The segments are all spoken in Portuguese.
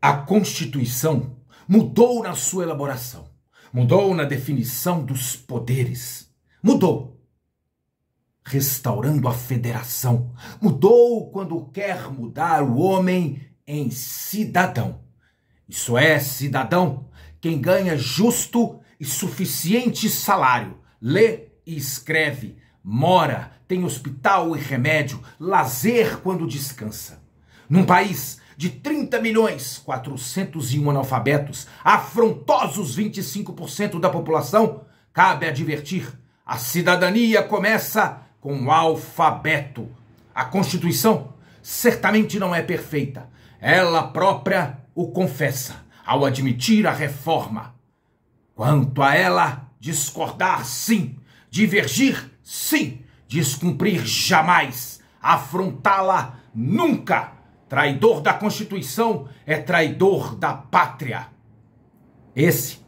a Constituição mudou na sua elaboração, mudou na definição dos poderes, mudou, restaurando a federação, mudou quando quer mudar o homem em cidadão. Isso é, cidadão, quem ganha justo e suficiente salário, lê e escreve, mora, tem hospital e remédio, lazer quando descansa. Num país de 30 milhões 401 analfabetos, afrontosos 25% da população, cabe advertir: a cidadania começa com o alfabeto. A Constituição certamente não é perfeita. Ela própria o confessa ao admitir a reforma. Quanto a ela, discordar sim, divergir sim, descumprir jamais, afrontá-la nunca. Traidor da Constituição é traidor da pátria. Esse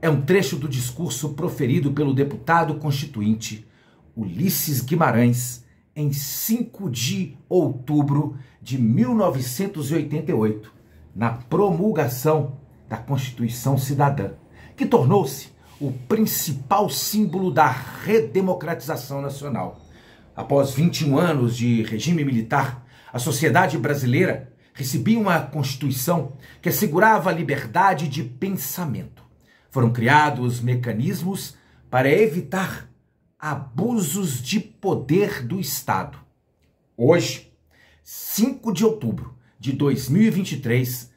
é um trecho do discurso proferido pelo deputado constituinte Ulisses Guimarães em 5 de outubro de 1988, na promulgação da Constituição Cidadã, que tornou-se o principal símbolo da redemocratização nacional. Após 21 anos de regime militar, a sociedade brasileira recebia uma Constituição que assegurava a liberdade de pensamento. Foram criados mecanismos para evitar abusos de poder do Estado. Hoje, 5 de outubro de 2023,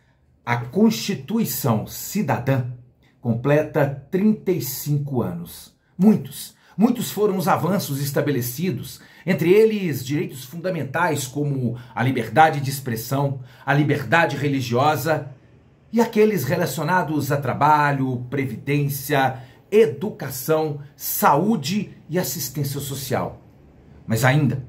a Constituição Cidadã completa 35 anos. Muitos Muitos foram os avanços estabelecidos, entre eles direitos fundamentais como a liberdade de expressão, a liberdade religiosa e aqueles relacionados a trabalho, previdência, educação, saúde e assistência social. Mas ainda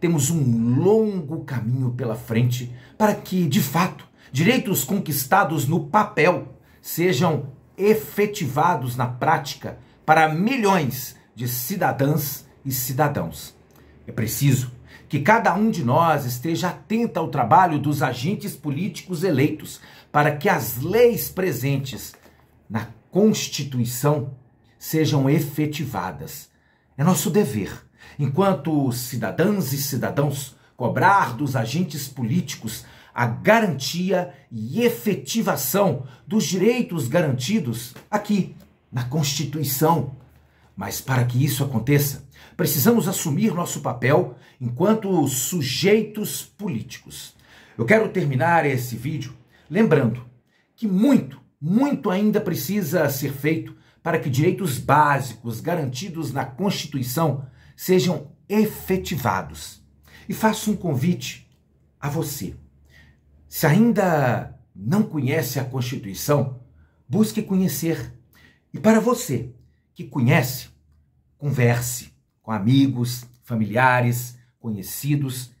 temos um longo caminho pela frente para que, de fato, direitos conquistados no papel sejam efetivados na prática para milhões de cidadãs e cidadãos. É preciso que cada um de nós esteja atento ao trabalho dos agentes políticos eleitos para que as leis presentes na Constituição sejam efetivadas. É nosso dever, enquanto cidadãs e cidadãos, cobrar dos agentes políticos a garantia e efetivação dos direitos garantidos aqui na Constituição mas para que isso aconteça, precisamos assumir nosso papel enquanto sujeitos políticos. Eu quero terminar esse vídeo lembrando que muito, muito ainda precisa ser feito para que direitos básicos garantidos na Constituição sejam efetivados. E faço um convite a você. Se ainda não conhece a Constituição, busque conhecer. E para você que conhece, converse com amigos, familiares, conhecidos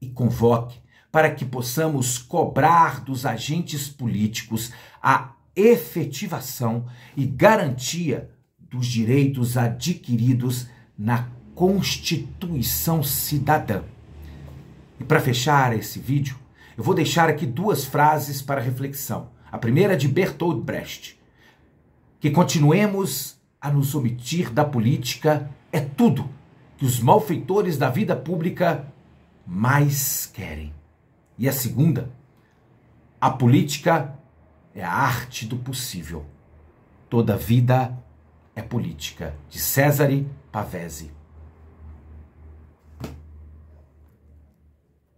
e convoque para que possamos cobrar dos agentes políticos a efetivação e garantia dos direitos adquiridos na Constituição Cidadã. E para fechar esse vídeo, eu vou deixar aqui duas frases para reflexão. A primeira é de Bertold Brecht: que continuemos a nos omitir da política é tudo que os malfeitores da vida pública mais querem. E a segunda, a política é a arte do possível. Toda vida é política, de César Pavese.